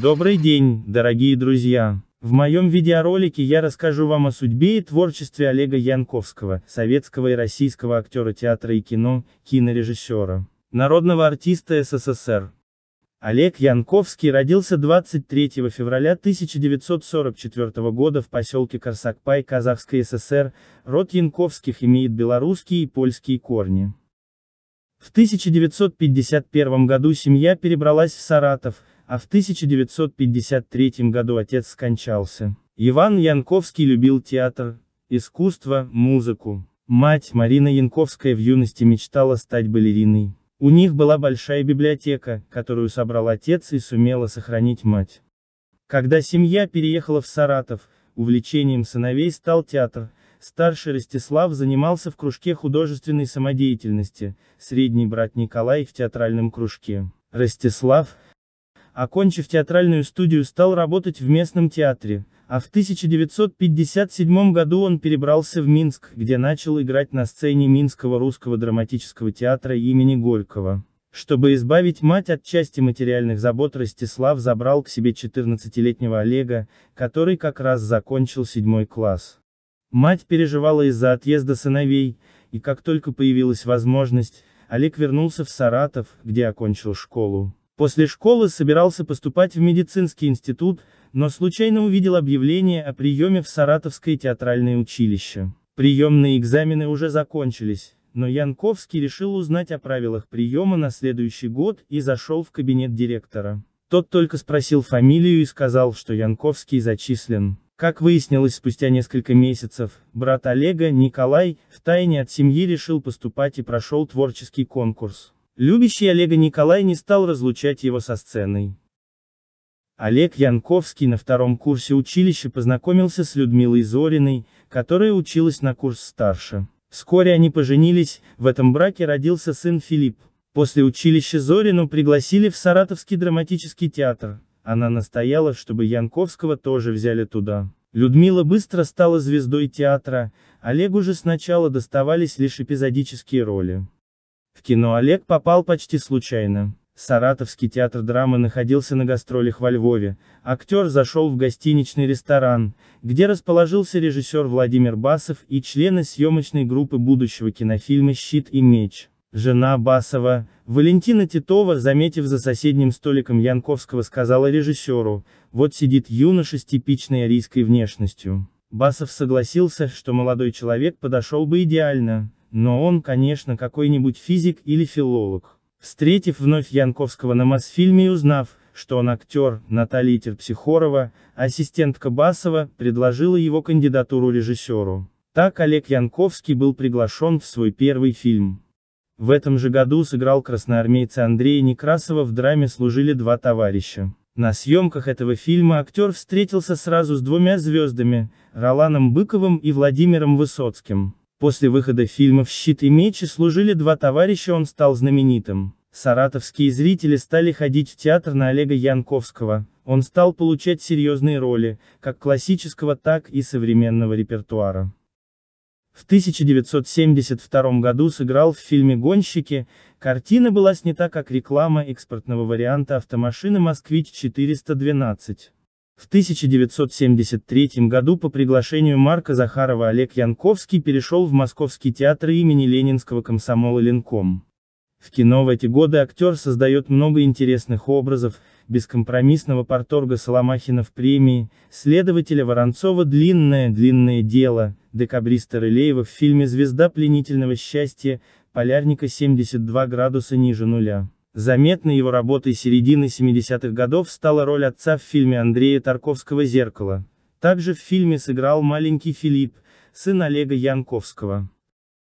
Добрый день, дорогие друзья! В моем видеоролике я расскажу вам о судьбе и творчестве Олега Янковского, советского и российского актера театра и кино, кинорежиссера, народного артиста СССР. Олег Янковский родился 23 февраля 1944 года в поселке Корсакпай Казахской ССР, род Янковских имеет белорусские и польские корни. В 1951 году семья перебралась в Саратов, а в 1953 году отец скончался. Иван Янковский любил театр, искусство, музыку. Мать Марина Янковская в юности мечтала стать балериной. У них была большая библиотека, которую собрал отец и сумела сохранить мать. Когда семья переехала в Саратов, увлечением сыновей стал театр, старший Ростислав занимался в кружке художественной самодеятельности, средний брат Николай в театральном кружке. Ростислав, окончив театральную студию стал работать в местном театре, а в 1957 году он перебрался в Минск, где начал играть на сцене Минского русского драматического театра имени Горького. Чтобы избавить мать от части материальных забот Ростислав забрал к себе 14-летнего Олега, который как раз закончил седьмой класс. Мать переживала из-за отъезда сыновей, и как только появилась возможность, Олег вернулся в Саратов, где окончил школу. После школы собирался поступать в медицинский институт, но случайно увидел объявление о приеме в Саратовское театральное училище. Приемные экзамены уже закончились, но Янковский решил узнать о правилах приема на следующий год и зашел в кабинет директора. Тот только спросил фамилию и сказал, что Янковский зачислен. Как выяснилось спустя несколько месяцев, брат Олега, Николай, втайне от семьи решил поступать и прошел творческий конкурс. Любящий Олега Николай не стал разлучать его со сценой. Олег Янковский на втором курсе училища познакомился с Людмилой Зориной, которая училась на курс старше. Вскоре они поженились, в этом браке родился сын Филипп. После училища Зорину пригласили в Саратовский драматический театр. Она настояла, чтобы Янковского тоже взяли туда. Людмила быстро стала звездой театра, Олегу же сначала доставались лишь эпизодические роли. В кино Олег попал почти случайно. Саратовский театр драмы находился на гастролях во Львове, актер зашел в гостиничный ресторан, где расположился режиссер Владимир Басов и члены съемочной группы будущего кинофильма «Щит и меч». Жена Басова, Валентина Титова, заметив за соседним столиком Янковского, сказала режиссеру, вот сидит юноша с типичной арийской внешностью. Басов согласился, что молодой человек подошел бы идеально. Но он, конечно, какой-нибудь физик или филолог. Встретив вновь Янковского на Мосфильме и узнав, что он актер, Наталья Терпсихорова, ассистентка Басова, предложила его кандидатуру режиссеру. Так Олег Янковский был приглашен в свой первый фильм. В этом же году сыграл красноармейца Андрея Некрасова в драме «Служили два товарища». На съемках этого фильма актер встретился сразу с двумя звездами, Роланом Быковым и Владимиром Высоцким. После выхода фильмов «Щит» и «Мечи» служили два товарища он стал знаменитым. Саратовские зрители стали ходить в театр на Олега Янковского. Он стал получать серьезные роли, как классического, так и современного репертуара. В 1972 году сыграл в фильме «Гонщики», картина была снята как реклама экспортного варианта автомашины «Москвич-412». В 1973 году по приглашению Марка Захарова Олег Янковский перешел в Московский театр имени Ленинского комсомола Ленком. В кино в эти годы актер создает много интересных образов, бескомпромиссного порторга Соломахина в премии, следователя Воронцова «Длинное-длинное дело», декабриста Рылеева в фильме «Звезда пленительного счастья», полярника 72 градуса ниже нуля. Заметной его работой середины 70-х годов стала роль отца в фильме Андрея Тарковского «Зеркало». Также в фильме сыграл маленький Филипп, сын Олега Янковского.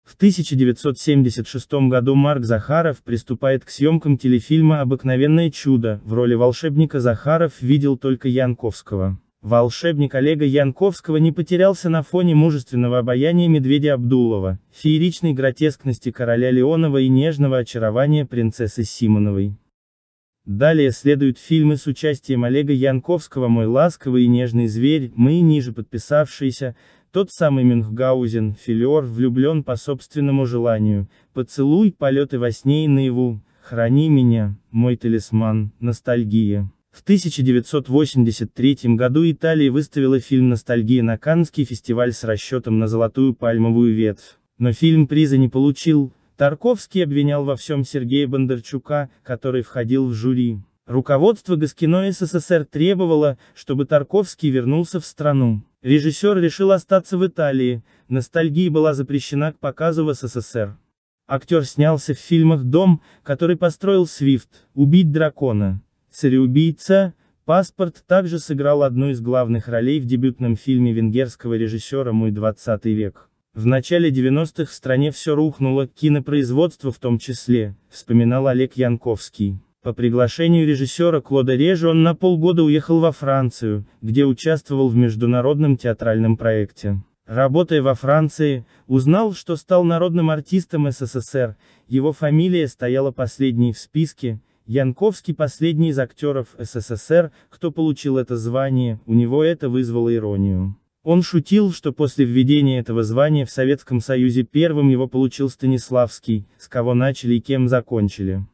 В 1976 году Марк Захаров приступает к съемкам телефильма «Обыкновенное чудо», в роли волшебника Захаров видел только Янковского. Волшебник Олега Янковского не потерялся на фоне мужественного обаяния медведя Абдулова, фееричной гротескности короля Леонова и нежного очарования принцессы Симоновой. Далее следуют фильмы с участием Олега Янковского «Мой ласковый и нежный зверь», «Мы» ниже подписавшиеся, тот самый Мюнхгаузен, Филиор влюблен по собственному желанию, «Поцелуй», «Полеты во сне и наяву», «Храни меня», «Мой талисман», «Ностальгия». В 1983 году Италия выставила фильм «Ностальгия» на Каннский фестиваль с расчетом на золотую пальмовую ветвь, но фильм приза не получил, Тарковский обвинял во всем Сергея Бондарчука, который входил в жюри. Руководство Госкино СССР требовало, чтобы Тарковский вернулся в страну. Режиссер решил остаться в Италии, ностальгия была запрещена к показу в СССР. Актер снялся в фильмах «Дом», который построил Свифт, «Убить дракона», Цареубийца, паспорт также сыграл одну из главных ролей в дебютном фильме венгерского режиссера «Мой 20 век». В начале 90-х в стране все рухнуло, кинопроизводство в том числе, вспоминал Олег Янковский. По приглашению режиссера Клода Режи он на полгода уехал во Францию, где участвовал в международном театральном проекте. Работая во Франции, узнал, что стал народным артистом СССР, его фамилия стояла последней в списке, Янковский последний из актеров СССР, кто получил это звание, у него это вызвало иронию. Он шутил, что после введения этого звания в Советском Союзе первым его получил Станиславский, с кого начали и кем закончили.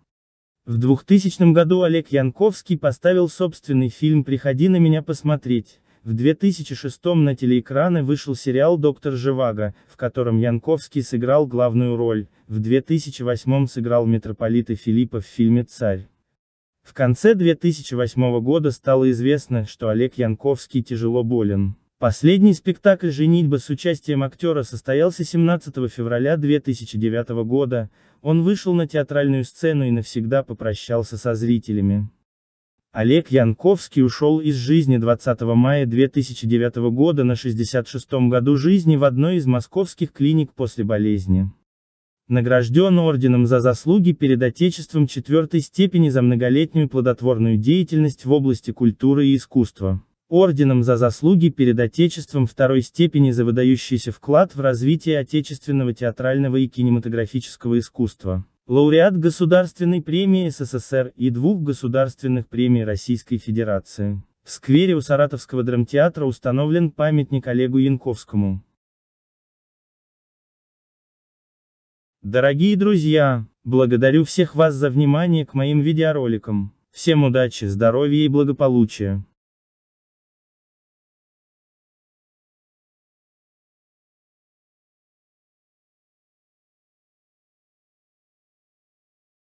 В 2000 году Олег Янковский поставил собственный фильм «Приходи на меня посмотреть», в 2006 на телеэкраны вышел сериал «Доктор Живаго», в котором Янковский сыграл главную роль, в 2008 сыграл митрополита Филиппа в фильме «Царь». В конце 2008 года стало известно, что Олег Янковский тяжело болен. Последний спектакль «Женитьба» с участием актера состоялся 17 февраля 2009 года, он вышел на театральную сцену и навсегда попрощался со зрителями. Олег Янковский ушел из жизни 20 мая 2009 года на 66-м году жизни в одной из московских клиник после болезни. Награжден орденом за заслуги перед Отечеством четвертой степени за многолетнюю плодотворную деятельность в области культуры и искусства. Орденом за заслуги перед Отечеством второй степени за выдающийся вклад в развитие отечественного театрального и кинематографического искусства лауреат Государственной премии СССР и двух государственных премий Российской Федерации. В сквере у Саратовского драмтеатра установлен памятник Олегу Янковскому. Дорогие друзья, благодарю всех вас за внимание к моим видеороликам. Всем удачи, здоровья и благополучия.